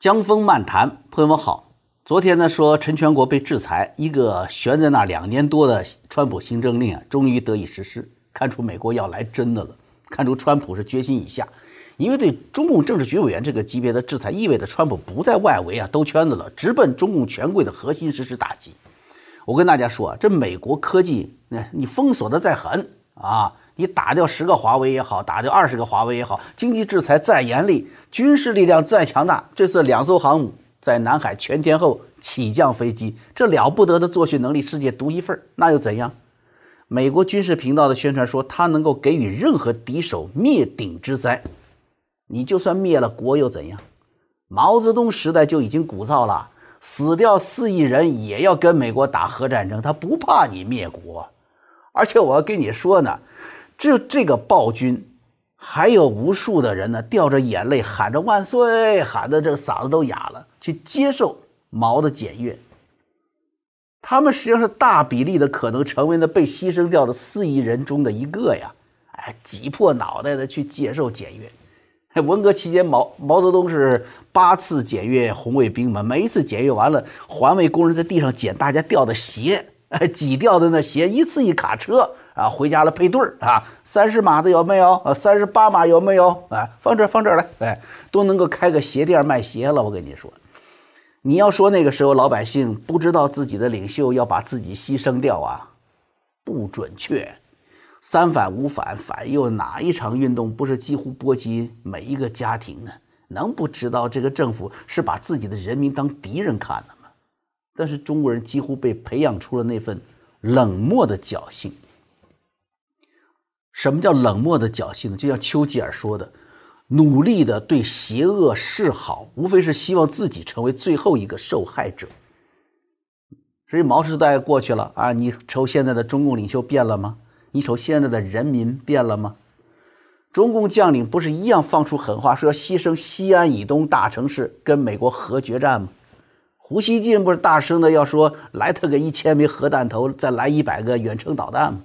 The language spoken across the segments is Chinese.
江峰漫谈，朋友们好。昨天呢说陈全国被制裁，一个悬在那两年多的川普新政令啊，终于得以实施。看出美国要来真的了，看出川普是决心已下。因为对中共政治局委员这个级别的制裁，意味着川普不在外围啊兜圈子了，直奔中共权贵的核心实施打击。我跟大家说啊，这美国科技，那你封锁的再狠啊。你打掉十个华为也好，打掉二十个华为也好，经济制裁再严厉，军事力量再强大，这次两艘航母在南海全天候起降飞机，这了不得的作训能力，世界独一份儿。那又怎样？美国军事频道的宣传说，他能够给予任何敌手灭顶之灾。你就算灭了国又怎样？毛泽东时代就已经鼓噪了，死掉四亿人也要跟美国打核战争，他不怕你灭国。而且我要跟你说呢。就这个暴君，还有无数的人呢，掉着眼泪喊着万岁，喊的这个嗓子都哑了，去接受毛的检阅。他们实际上是大比例的可能成为那被牺牲掉的四亿人中的一个呀！哎，挤破脑袋的去接受检阅。文革期间，毛毛泽东是八次检阅红卫兵嘛，每一次检阅完了，环卫工人在地上捡大家掉的鞋，哎，挤掉的那鞋一次一卡车。啊，回家了配对儿啊，三十码的有没有？呃，三十八码有没有？啊，放这放这来，哎，都能够开个鞋店卖鞋了。我跟你说，你要说那个时候老百姓不知道自己的领袖要把自己牺牲掉啊，不准确。三反五反反右，哪一场运动不是几乎波及每一个家庭呢？能不知道这个政府是把自己的人民当敌人看的吗？但是中国人几乎被培养出了那份冷漠的侥幸。什么叫冷漠的侥幸呢？就像丘吉尔说的，努力的对邪恶示好，无非是希望自己成为最后一个受害者。所以毛时代过去了啊！你瞅现在的中共领袖变了吗？你瞅现在的人民变了吗？中共将领不是一样放出狠话，说要牺牲西安以东大城市跟美国核决战吗？胡锡进不是大声的要说来他个一千枚核弹头，再来一百个远程导弹吗？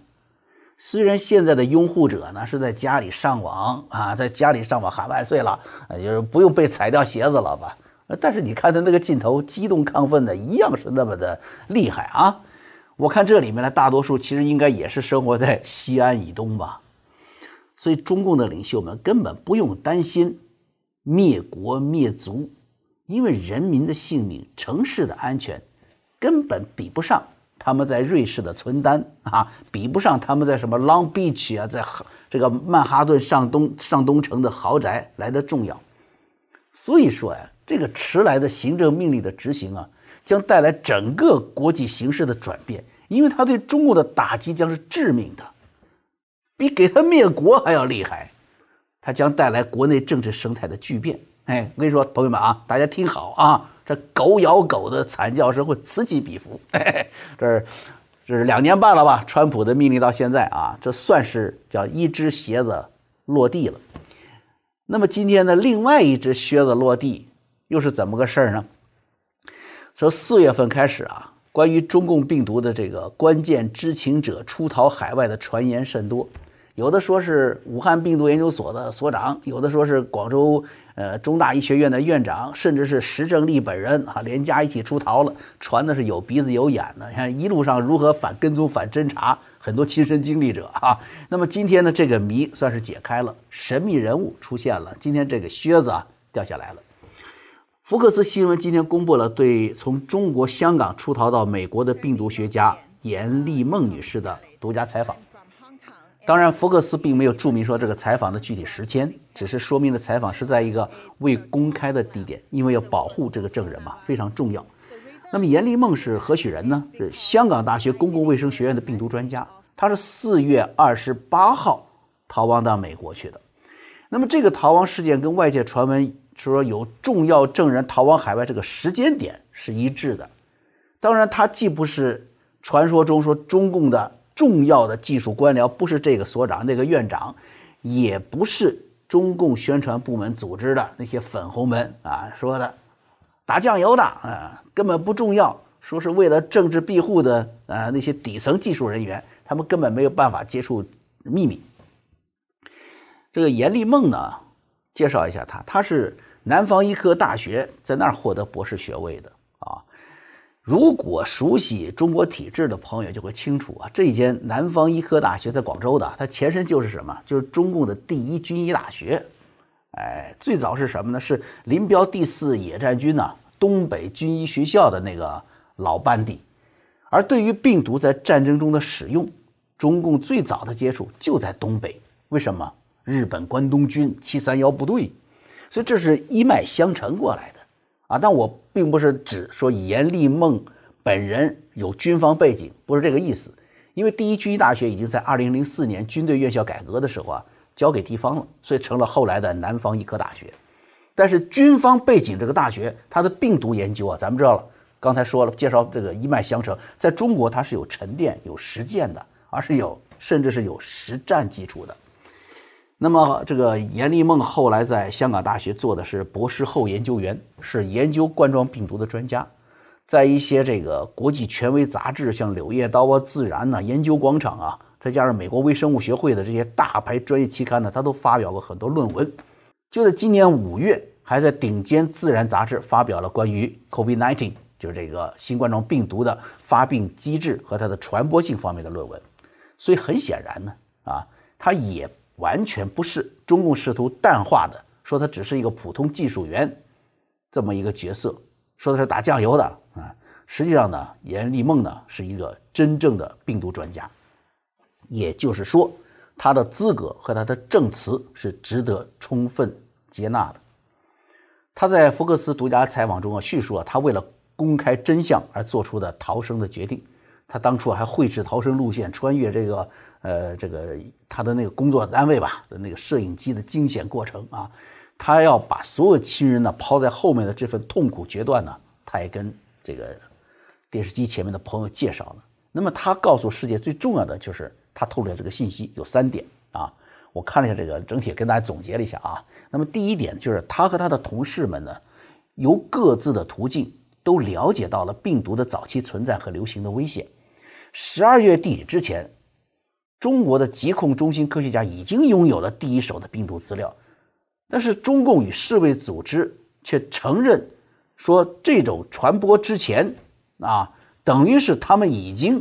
虽然现在的拥护者呢是在家里上网啊，在家里上网喊万岁了，就是不用被踩掉鞋子了吧？但是你看他那个镜头，激动亢奋的一样是那么的厉害啊！我看这里面的大多数其实应该也是生活在西安以东吧，所以中共的领袖们根本不用担心灭国灭族，因为人民的性命、城市的安全根本比不上。他们在瑞士的存单啊，比不上他们在什么 Long Beach 啊，在这个曼哈顿上东上东城的豪宅来的重要。所以说呀，这个迟来的行政命令的执行啊，将带来整个国际形势的转变，因为它对中国的打击将是致命的，比给他灭国还要厉害。它将带来国内政治生态的巨变。哎，我跟你说，朋友们啊，大家听好啊。这狗咬狗的惨叫声会此起彼伏，这是这是两年半了吧？川普的命令到现在啊，这算是叫一只鞋子落地了。那么今天的另外一只靴子落地又是怎么个事儿呢？说四月份开始啊，关于中共病毒的这个关键知情者出逃海外的传言甚多，有的说是武汉病毒研究所的所长，有的说是广州。呃，中大医学院的院长，甚至是石正丽本人啊，连家一起出逃了，传的是有鼻子有眼的。你看一路上如何反跟踪、反侦查，很多亲身经历者啊。那么今天呢，这个谜算是解开了，神秘人物出现了，今天这个靴子掉下来了。福克斯新闻今天公布了对从中国香港出逃到美国的病毒学家严立梦女士的独家采访。当然，福克斯并没有注明说这个采访的具体时间，只是说明了采访是在一个未公开的地点，因为要保护这个证人嘛，非常重要。那么，严立梦是何许人呢？是香港大学公共卫生学院的病毒专家，他是四月二十八号逃亡到美国去的。那么，这个逃亡事件跟外界传闻说有重要证人逃亡海外这个时间点是一致的。当然，他既不是传说中说中共的。重要的技术官僚不是这个所长、那个院长，也不是中共宣传部门组织的那些粉红们啊说的，打酱油的啊，根本不重要。说是为了政治庇护的啊，那些底层技术人员，他们根本没有办法接触秘密。这个严立梦呢，介绍一下他，他是南方医科大学在那儿获得博士学位的。如果熟悉中国体制的朋友就会清楚啊，这间南方医科大学在广州的，它前身就是什么？就是中共的第一军医大学。哎，最早是什么呢？是林彪第四野战军呢东北军医学校的那个老班底。而对于病毒在战争中的使用，中共最早的接触就在东北。为什么？日本关东军七三幺部队，所以这是一脉相承过来。的。啊，但我并不是指说严立孟本人有军方背景，不是这个意思。因为第一军医大学已经在二零零四年军队院校改革的时候啊，交给地方了，所以成了后来的南方医科大学。但是军方背景这个大学，它的病毒研究啊，咱们知道了，刚才说了，介绍这个一脉相承，在中国它是有沉淀、有实践的，而是有甚至是有实战基础的。那么，这个阎立梦后来在香港大学做的是博士后研究员，是研究冠状病毒的专家，在一些这个国际权威杂志，像《柳叶刀》啊、《自然》呐、《研究广场》啊，再加上美国微生物学会的这些大牌专业期刊呢，他都发表过很多论文。就在今年五月，还在顶尖《自然》杂志发表了关于 COVID-19，就是这个新冠状病毒的发病机制和它的传播性方面的论文。所以很显然呢，啊，他也。完全不是中共试图淡化的，说他只是一个普通技术员，这么一个角色，说的是打酱油的啊。实际上呢，严立梦呢是一个真正的病毒专家，也就是说，他的资格和他的证词是值得充分接纳的。他在福克斯独家采访中啊，叙述了他为了公开真相而做出的逃生的决定。他当初还绘制逃生路线，穿越这个。呃，这个他的那个工作单位吧，的那个摄影机的惊险过程啊，他要把所有亲人呢抛在后面的这份痛苦决断呢，他也跟这个电视机前面的朋友介绍了。那么他告诉世界最重要的就是他透露的这个信息有三点啊，我看了一下这个整体跟大家总结了一下啊。那么第一点就是他和他的同事们呢，由各自的途径都了解到了病毒的早期存在和流行的危险，十二月底之前。中国的疾控中心科学家已经拥有了第一手的病毒资料，但是中共与世卫组织却承认说这种传播之前啊，等于是他们已经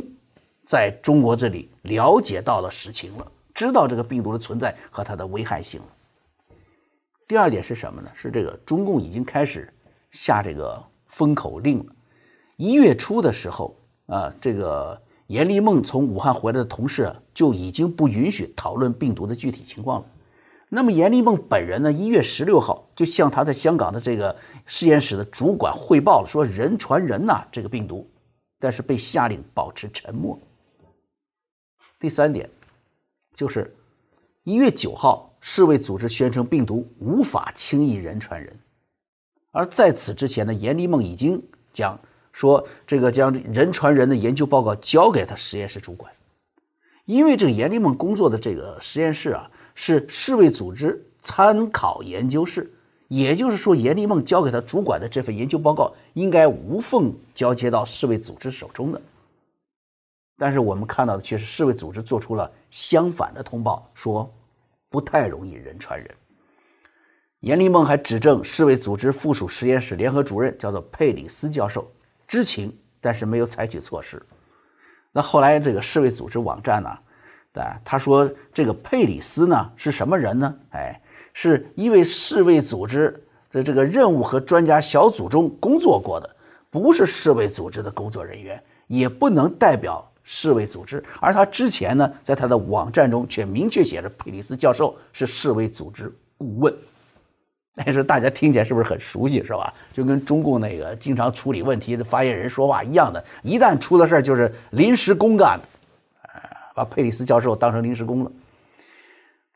在中国这里了解到了实情了，知道这个病毒的存在和它的危害性了。第二点是什么呢？是这个中共已经开始下这个封口令了。一月初的时候啊，这个。严立梦从武汉回来的同事就已经不允许讨论病毒的具体情况了。那么严立梦本人呢？一月十六号就向他在香港的这个实验室的主管汇报了，说人传人呐，这个病毒，但是被下令保持沉默。第三点就是一月九号，世卫组织宣称病毒无法轻易人传人，而在此之前呢，严立梦已经将。说这个将人传人的研究报告交给他实验室主管，因为这个严立梦工作的这个实验室啊是世卫组织参考研究室，也就是说严立梦交给他主管的这份研究报告应该无缝交接到世卫组织手中的，但是我们看到的却是世卫组织做出了相反的通报，说不太容易人传人。严立梦还指证世卫组织附属实验室联合主任叫做佩里斯教授。知情，但是没有采取措施。那后来这个世卫组织网站呢？啊，他说这个佩里斯呢是什么人呢？哎，是一位世卫组织的这个任务和专家小组中工作过的，不是世卫组织的工作人员，也不能代表世卫组织。而他之前呢，在他的网站中却明确写着佩里斯教授是世卫组织顾问。那是大家听起来是不是很熟悉，是吧？就跟中共那个经常处理问题的发言人说话一样的。一旦出了事儿，就是临时工干的，把佩里斯教授当成临时工了。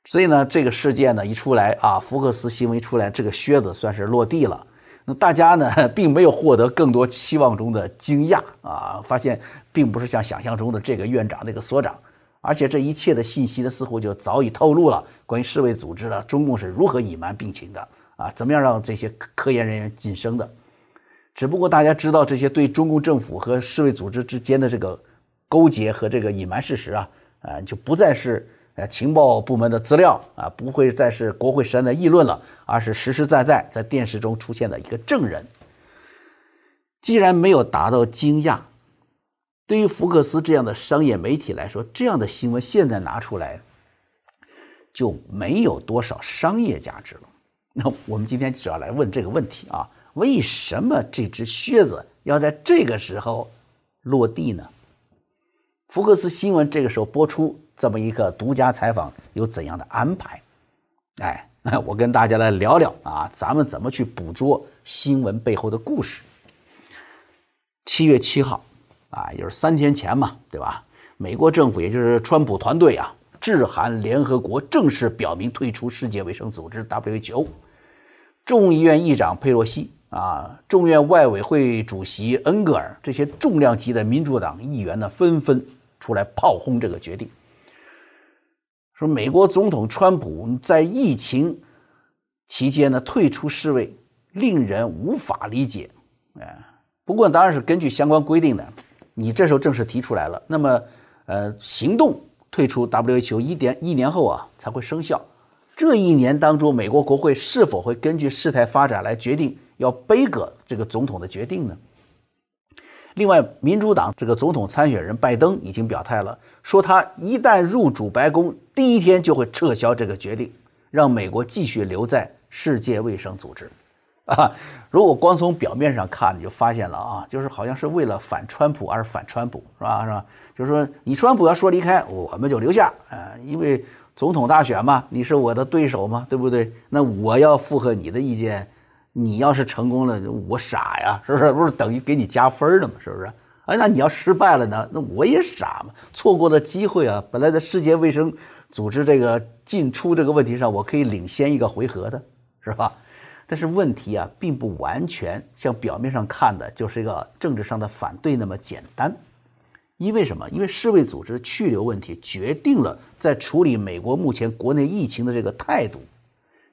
所以呢，这个事件呢一出来啊，福克斯新闻一出来，这个靴子算是落地了。那大家呢 并没有获得更多期望中的惊讶啊，发现并不是像想象中的这个院长那个所长，而且这一切的信息呢似乎就早已透露了关于世卫组织的中共是如何隐瞒病情的。啊，怎么样让这些科科研人员晋升的？只不过大家知道这些对中共政府和世卫组织之间的这个勾结和这个隐瞒事实啊，啊，就不再是呃情报部门的资料啊，不会再是国会山的议论了，而是实实在在在电视中出现的一个证人。既然没有达到惊讶，对于福克斯这样的商业媒体来说，这样的新闻现在拿出来就没有多少商业价值了。那我们今天主要来问这个问题啊，为什么这只靴子要在这个时候落地呢？福克斯新闻这个时候播出这么一个独家采访，有怎样的安排？哎，我跟大家来聊聊啊，咱们怎么去捕捉新闻背后的故事？七月七号啊，也就是三天前嘛，对吧？美国政府也就是川普团队啊，致函联合国，正式表明退出世界卫生组织 WHO。众议院议长佩洛西啊，众院外委会主席恩格尔这些重量级的民主党议员呢，纷纷出来炮轰这个决定，说美国总统川普在疫情期间呢退出世卫，令人无法理解。哎，不过当然是根据相关规定的，你这时候正式提出来了，那么呃，行动退出 WHO 一点一年后啊才会生效。这一年当中，美国国会是否会根据事态发展来决定要背个这个总统的决定呢？另外，民主党这个总统参选人拜登已经表态了，说他一旦入主白宫第一天就会撤销这个决定，让美国继续留在世界卫生组织。啊，如果光从表面上看，你就发现了啊，就是好像是为了反川普而反川普，是吧？是吧？就是说，你川普要说离开，我们就留下，呃，因为。总统大选嘛，你是我的对手嘛，对不对？那我要附和你的意见，你要是成功了，我傻呀，是不是？不是等于给你加分了吗？是不是？哎，那你要失败了呢？那我也傻嘛，错过的机会啊，本来在世界卫生组织这个进出这个问题上，我可以领先一个回合的，是吧？但是问题啊，并不完全像表面上看的，就是一个政治上的反对那么简单。因为什么？因为世卫组织去留问题决定了在处理美国目前国内疫情的这个态度。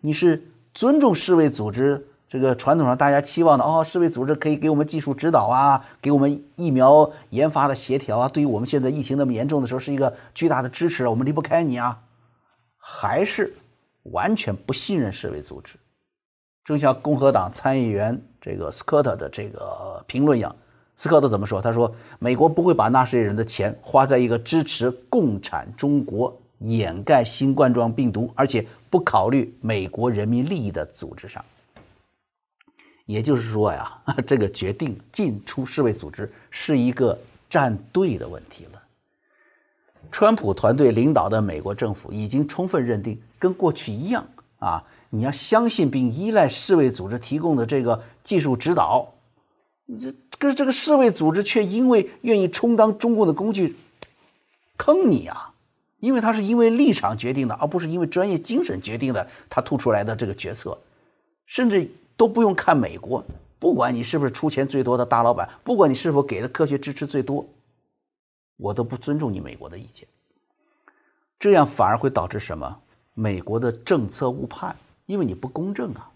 你是尊重世卫组织这个传统上大家期望的哦，世卫组织可以给我们技术指导啊，给我们疫苗研发的协调啊，对于我们现在疫情那么严重的时候是一个巨大的支持，我们离不开你啊。还是完全不信任世卫组织，正像共和党参议员这个斯科特的这个评论一样。斯科特怎么说？他说：“美国不会把纳税人的钱花在一个支持共产中国、掩盖新冠状病毒，而且不考虑美国人民利益的组织上。”也就是说呀，这个决定进出世卫组织是一个站队的问题了。川普团队领导的美国政府已经充分认定，跟过去一样啊，你要相信并依赖世卫组织提供的这个技术指导。这可是这个世卫组织却因为愿意充当中共的工具，坑你啊！因为他是因为立场决定的，而不是因为专业精神决定的。他吐出来的这个决策，甚至都不用看美国，不管你是不是出钱最多的大老板，不管你是否给的科学支持最多，我都不尊重你美国的意见。这样反而会导致什么？美国的政策误判，因为你不公正啊！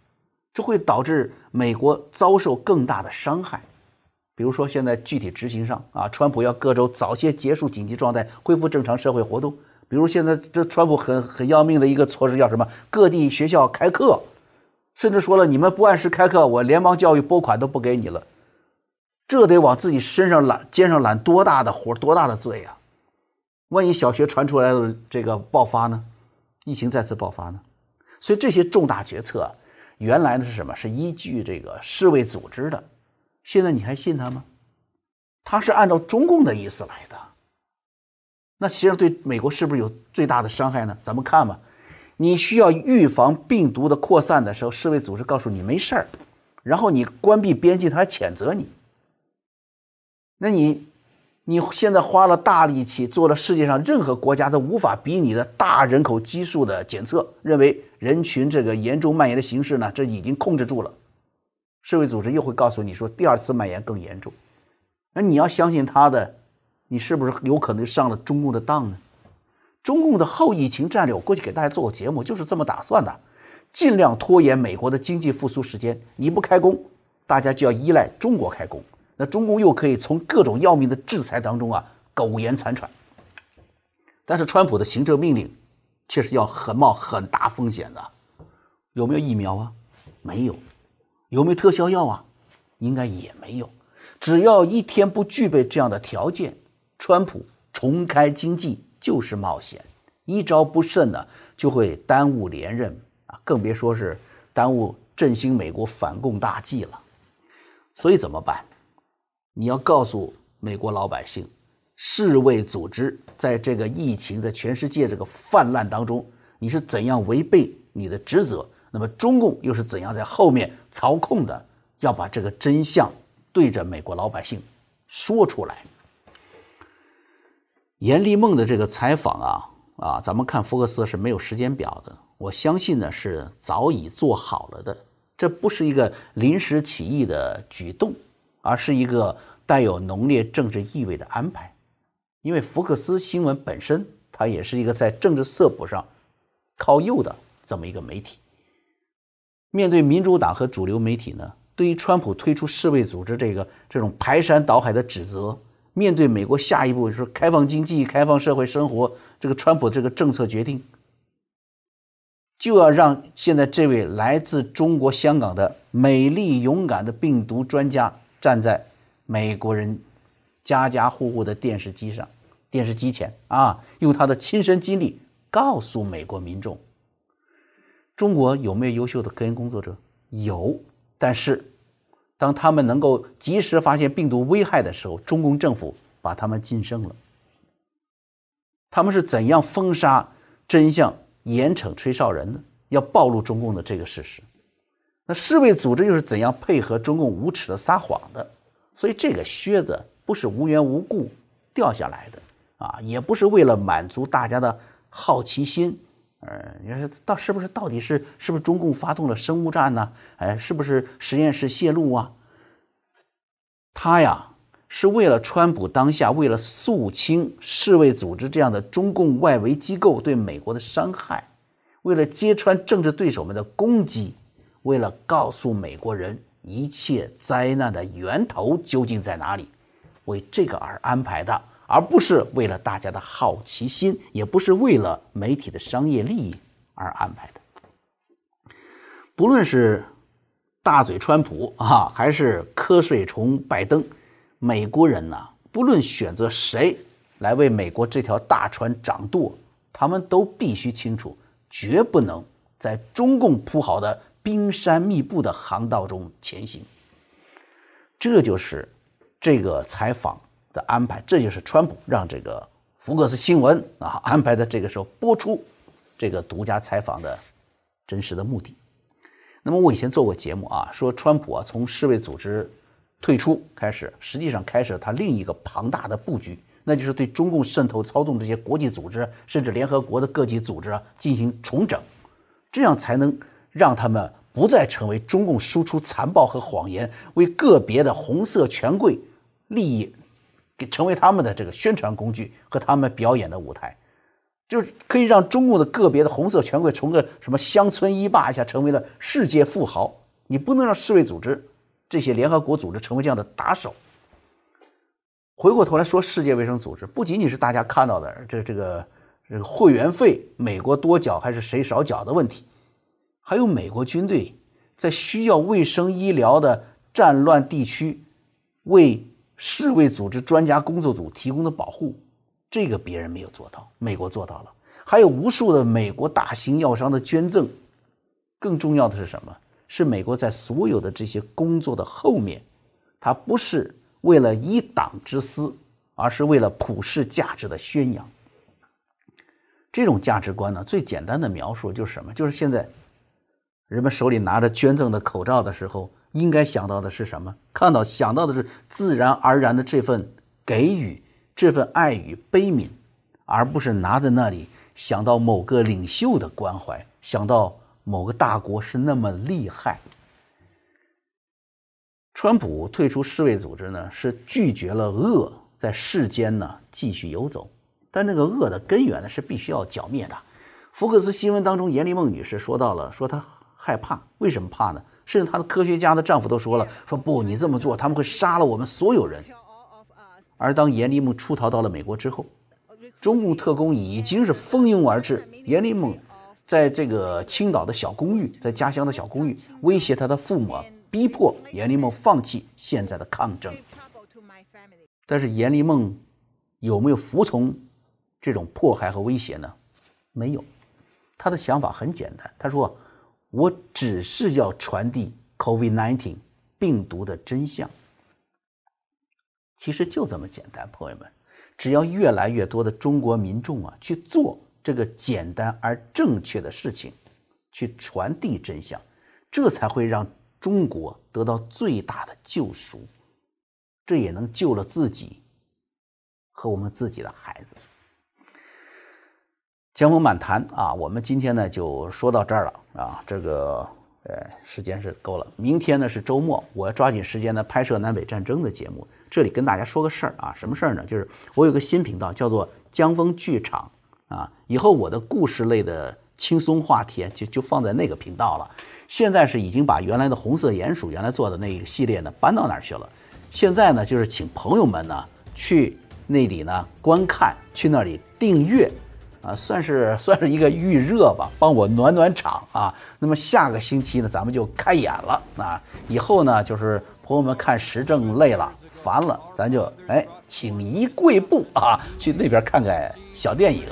这会导致美国遭受更大的伤害，比如说现在具体执行上啊，川普要各州早些结束紧急状态，恢复正常社会活动。比如现在这川普很很要命的一个措施叫什么？各地学校开课，甚至说了你们不按时开课，我联邦教育拨款都不给你了。这得往自己身上揽肩上揽多大的活，多大的罪呀？万一小学传出来了这个爆发呢？疫情再次爆发呢？所以这些重大决策。原来的是什么？是依据这个世卫组织的，现在你还信他吗？他是按照中共的意思来的，那其实对美国是不是有最大的伤害呢？咱们看吧。你需要预防病毒的扩散的时候，世卫组织告诉你没事儿，然后你关闭边境，他还谴责你，那你？你现在花了大力气做了世界上任何国家都无法比拟的大人口基数的检测，认为人群这个严重蔓延的形式呢，这已经控制住了。世卫组织又会告诉你说第二次蔓延更严重，那你要相信他的，你是不是有可能上了中共的当呢？中共的后疫情战略，我过去给大家做过节目，就是这么打算的，尽量拖延美国的经济复苏时间。你不开工，大家就要依赖中国开工。那中共又可以从各种要命的制裁当中啊苟延残喘，但是川普的行政命令却是要很冒很大风险的。有没有疫苗啊？没有。有没有特效药啊？应该也没有。只要一天不具备这样的条件，川普重开经济就是冒险。一招不慎呢，就会耽误连任啊，更别说是耽误振兴美国反共大计了。所以怎么办？你要告诉美国老百姓，世卫组织在这个疫情在全世界这个泛滥当中，你是怎样违背你的职责？那么中共又是怎样在后面操控的？要把这个真相对着美国老百姓说出来。严立梦的这个采访啊啊，咱们看福克斯是没有时间表的，我相信呢是早已做好了的，这不是一个临时起意的举动，而是一个。带有浓烈政治意味的安排，因为福克斯新闻本身，它也是一个在政治色谱上靠右的这么一个媒体。面对民主党和主流媒体呢，对于川普推出世卫组织这个这种排山倒海的指责，面对美国下一步说开放经济、开放社会生活这个川普这个政策决定，就要让现在这位来自中国香港的美丽勇敢的病毒专家站在。美国人，家家户户的电视机上，电视机前啊，用他的亲身经历告诉美国民众：中国有没有优秀的科研工作者？有。但是，当他们能够及时发现病毒危害的时候，中共政府把他们禁声了。他们是怎样封杀真相、严惩吹哨人呢？要暴露中共的这个事实。那世卫组织又是怎样配合中共无耻的撒谎的？所以这个靴子不是无缘无故掉下来的啊，也不是为了满足大家的好奇心，呃，你说到是不是？到底是是不是中共发动了生物战呢？哎，是不是实验室泄露啊？他呀，是为了川普当下，为了肃清世卫组织这样的中共外围机构对美国的伤害，为了揭穿政治对手们的攻击，为了告诉美国人。一切灾难的源头究竟在哪里？为这个而安排的，而不是为了大家的好奇心，也不是为了媒体的商业利益而安排的。不论是大嘴川普啊，还是瞌睡虫拜登，美国人呢，不论选择谁来为美国这条大船掌舵，他们都必须清楚，绝不能在中共铺好的。冰山密布的航道中前行，这就是这个采访的安排，这就是川普让这个福克斯新闻啊安排的这个时候播出这个独家采访的真实的目的。那么我以前做过节目啊，说川普啊从世卫组织退出开始，实际上开始了他另一个庞大的布局，那就是对中共渗透操纵这些国际组织，甚至联合国的各级组织进行重整，这样才能。让他们不再成为中共输出残暴和谎言，为个别的红色权贵利益给成为他们的这个宣传工具和他们表演的舞台，就是可以让中共的个别的红色权贵从个什么乡村一霸一下成为了世界富豪。你不能让世卫组织这些联合国组织成为这样的打手。回过头来说，世界卫生组织不仅仅是大家看到的这这个这个会员费美国多缴还是谁少缴的问题。还有美国军队在需要卫生医疗的战乱地区，为世卫组织专家工作组提供的保护，这个别人没有做到，美国做到了。还有无数的美国大型药商的捐赠。更重要的是什么？是美国在所有的这些工作的后面，他不是为了一党之私，而是为了普世价值的宣扬。这种价值观呢，最简单的描述就是什么？就是现在。人们手里拿着捐赠的口罩的时候，应该想到的是什么？看到想到的是自然而然的这份给予、这份爱与悲悯，而不是拿在那里想到某个领袖的关怀，想到某个大国是那么厉害。川普退出世卫组织呢，是拒绝了恶在世间呢继续游走，但那个恶的根源呢是必须要剿灭的。福克斯新闻当中，严丽梦女士说到了，说她。害怕？为什么怕呢？甚至他的科学家的丈夫都说了：“说不，你这么做，他们会杀了我们所有人。”而当严立梦出逃到了美国之后，中共特工已经是蜂拥而至。严立梦在这个青岛的小公寓，在家乡的小公寓，威胁他的父母，逼迫严立梦放弃现在的抗争。但是严立梦有没有服从这种迫害和威胁呢？没有。他的想法很简单，他说。我只是要传递 COVID-19 病毒的真相，其实就这么简单，朋友们。只要越来越多的中国民众啊去做这个简单而正确的事情，去传递真相，这才会让中国得到最大的救赎，这也能救了自己和我们自己的孩子。江峰满谈啊，我们今天呢就说到这儿了。啊，这个呃，时间是够了。明天呢是周末，我要抓紧时间呢拍摄南北战争的节目。这里跟大家说个事儿啊，什么事儿呢？就是我有个新频道，叫做江风剧场啊。以后我的故事类的轻松话题就就放在那个频道了。现在是已经把原来的红色鼹鼠原来做的那个系列呢搬到哪儿去了？现在呢就是请朋友们呢去那里呢观看，去那里订阅。啊，算是算是一个预热吧，帮我暖暖场啊。那么下个星期呢，咱们就开演了啊。以后呢，就是朋友们看时政累了、烦了，咱就哎，请移贵步啊，去那边看看小电影。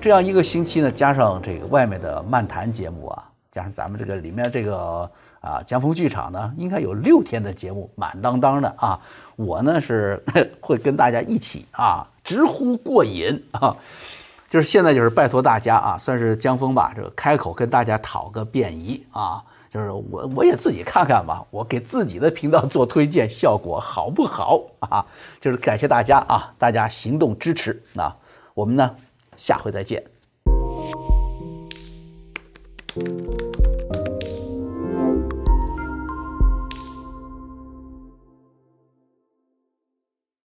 这样一个星期呢，加上这个外面的漫谈节目啊，加上咱们这个里面这个啊江峰剧场呢，应该有六天的节目满当当的啊。我呢是 会跟大家一起啊，直呼过瘾啊。就是现在，就是拜托大家啊，算是江峰吧，这个开口跟大家讨个便宜啊，就是我我也自己看看吧，我给自己的频道做推荐，效果好不好啊？就是感谢大家啊，大家行动支持啊，我们呢下回再见。